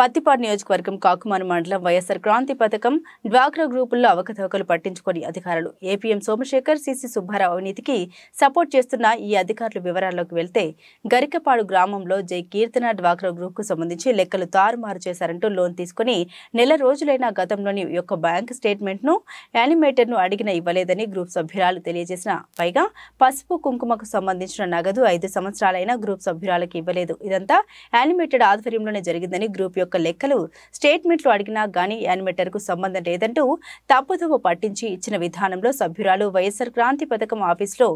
పత్తిపాడు నియోజకవర్గం కాకుమాను మండలం వైఎస్సార్ క్రాంతి పథకం డ్వాక్రా గ్రూపుల్లో అవకతవకలు పట్టించుకొని అధికారులు ఏపీఎం సోమశేఖర్ సిసి సుబ్బారావు అవినీతికి సపోర్ట్ చేస్తున్న ఈ అధికారులు వివరాల్లోకి వెళ్తే గరికపాడు గ్రామంలో జై కీర్తన డ్వాక్రా గ్రూప్ సంబంధించి లెక్కలు తారుమారు చేశారంటూ లోన్ తీసుకుని నెల రోజులైన గతంలోని యొక్క బ్యాంక్ స్టేట్మెంట్ను యానిమేటర్ను అడిగిన ఇవ్వలేదని గ్రూప్ సభ్యురాలు తెలియజేసిన పైగా పసుపు కుంకుమకు సంబంధించిన నగదు ఐదు సంవత్సరాలైన గ్రూప్ సభ్యురాలకు ఇవ్వలేదు ఇదంతా యానిమేటెడ్ ఆధ్వర్యంలోనే జరిగిందని గ్రూప్ యొక్క లెక్కలు స్టేట్మెంట్లు అడిగినా గానీ యానిమేటర్కు సంబంధం లేదంటూ తప్పుదోవ పట్టించి ఇచ్చిన విధానంలో సభ్యురాలు వైఎస్ఆర్ క్రాంతి పథకం ఆఫీసులో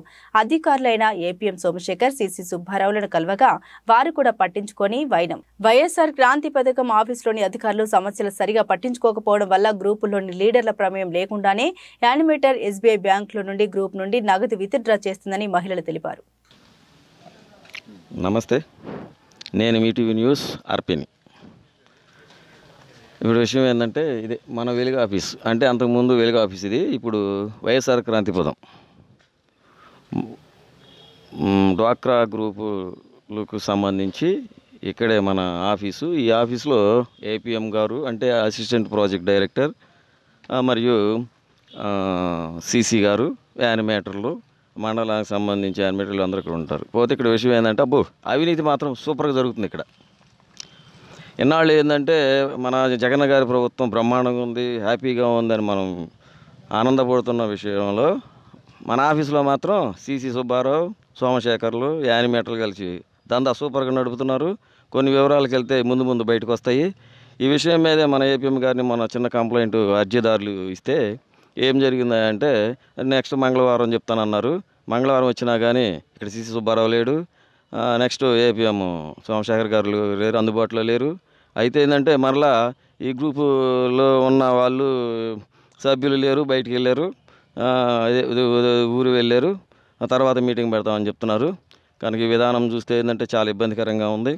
అధికారులైన ఏపీఎం సోమశేఖర్ సిసి సుబ్బారావులను కలవగా వారు కూడా పట్టించుకొని వైనం వైఎస్ఆర్ క్రాంతి పథకం ఆఫీసులోని అధికారులు సమస్యలు సరిగా పట్టించుకోకపోవడం వల్ల గ్రూపులోని లీడర్ల ప్రమేయం లేకుండానే యానిమేటర్ ఎస్బీఐ బ్యాంకుల నుండి గ్రూప్ నుండి నగదు డ్రా చేస్తుందని మహిళలు తెలిపారు నమస్తే నేను మీటీవీ న్యూస్ ఆర్పీని ఇప్పుడు విషయం ఏంటంటే ఇదే మన వెలుగు ఆఫీస్ అంటే అంతకుముందు వెలుగు ఆఫీస్ ఇది ఇప్పుడు వైఎస్ఆర్ క్రాంతి పదం డ్వాక్రా గ్రూపులకు సంబంధించి ఇక్కడే మన ఆఫీసు ఈ ఆఫీస్లో ఏపీఎం గారు అంటే అసిస్టెంట్ ప్రాజెక్ట్ డైరెక్టర్ మరియు సిసి గారు యానిమేటర్లు మండలానికి సంబంధించి యానిమేటర్లు అందరూ ఇక్కడ ఉంటారు పోతే ఇక్కడ విషయం ఏంటంటే అబ్బో అవినీతి మాత్రం సూపర్గా జరుగుతుంది ఇక్కడ ఇన్నాళ్ళు ఏంటంటే మన జగన్ గారి ప్రభుత్వం బ్రహ్మాండంగా ఉంది హ్యాపీగా ఉందని మనం ఆనందపడుతున్న విషయంలో మన ఆఫీస్లో మాత్రం సిసి సుబ్బారావు సోమశేఖర్లు యానిమేటర్లు కలిసి దందా సూపర్గా నడుపుతున్నారు కొన్ని వివరాలకు వెళ్తే ముందు ముందు బయటకు వస్తాయి ఈ విషయం మీదే మన ఏపీఎం గారిని మన చిన్న కంప్లైంట్ అర్జీదారులు ఇస్తే ఏం జరిగిందంటే నెక్స్ట్ మంగళవారం చెప్తానన్నారు మంగళవారం వచ్చినా కానీ ఇక్కడ సిసి సుబ్బారావు లేడు నెక్స్ట్ ఏపీఎం సోమశేఖర్ గారు లేరు అందుబాటులో లేరు అయితే ఏంటంటే మరలా ఈ గ్రూపులో ఉన్న వాళ్ళు సభ్యులు లేరు బయటికి వెళ్ళారు ఊరు వెళ్ళారు తర్వాత మీటింగ్ పెడతామని చెప్తున్నారు కనుక ఈ విధానం చూస్తే ఏంటంటే చాలా ఇబ్బందికరంగా ఉంది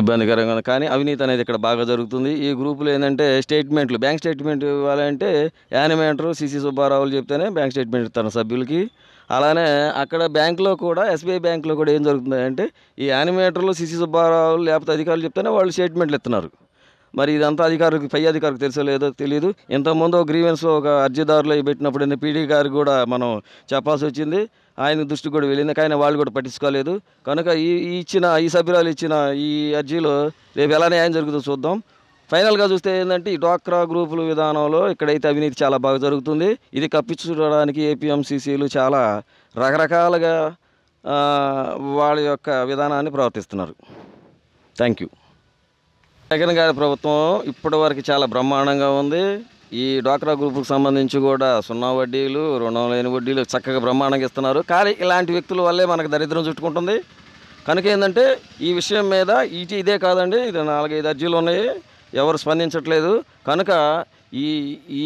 ఇబ్బందికరంగా కానీ అవినీతి అనేది ఇక్కడ బాగా జరుగుతుంది ఈ గ్రూపులు ఏంటంటే స్టేట్మెంట్లు బ్యాంక్ స్టేట్మెంట్ ఇవ్వాలంటే యానిమేటర్ సిసి సుబ్బారావులు చెప్తేనే బ్యాంక్ స్టేట్మెంట్ ఇస్తారు సభ్యులకి అలానే అక్కడ బ్యాంకులో కూడా ఎస్బీఐ బ్యాంకులో కూడా ఏం జరుగుతుందంటే ఈ యానిమేటర్లు సిసి సుబ్బారావులు లేకపోతే అధికారులు చెప్తేనే వాళ్ళు స్టేట్మెంట్లు ఇస్తున్నారు మరి ఇదంతా అధికారులకు పై అధికారులకు తెలుసో లేదో తెలియదు ఇంతకుముందు గ్రీవెన్స్లో ఒక అర్జీదారులో పెట్టినప్పుడు పీడీ గారు కూడా మనం చెప్పాల్సి వచ్చింది ఆయన దృష్టి కూడా వెళ్ళింది కానీ వాళ్ళు కూడా పట్టించుకోలేదు కనుక ఈ ఇచ్చిన ఈ సభ్యురాలు ఇచ్చిన ఈ అర్జీలో రేపు ఎలా న్యాయం జరుగుతుందో చూద్దాం ఫైనల్గా చూస్తే ఏంటంటే ఈ డ్వాక్రా గ్రూపుల విధానంలో ఇక్కడైతే అవినీతి చాలా బాగా జరుగుతుంది ఇది కప్పించుకోవడానికి ఏపీఎంసీసీలు చాలా రకరకాలుగా వాళ్ళ యొక్క విధానాన్ని ప్రవర్తిస్తున్నారు థ్యాంక్ యూ జగన్ గారి ప్రభుత్వం ఇప్పటి వరకు చాలా బ్రహ్మాండంగా ఉంది ఈ డ్వాక్రా గ్రూపుకు సంబంధించి కూడా సున్నా వడ్డీలు రుణం లేని వడ్డీలు చక్కగా బ్రహ్మాండంగా ఇస్తున్నారు కానీ ఇలాంటి వ్యక్తుల వల్లే మనకు దరిద్రం చుట్టుకుంటుంది కనుక ఏంటంటే ఈ విషయం మీద ఇది ఇదే కాదండి ఇది నాలుగైదు అర్జీలు ఉన్నాయి ఎవరు స్పందించట్లేదు కనుక ఈ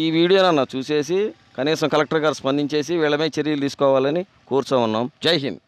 ఈ వీడియోనన్నా చూసేసి కనీసం కలెక్టర్ గారు స్పందించేసి వీళ్ళమే చర్యలు తీసుకోవాలని కోరుతూ ఉన్నాం జై హింద్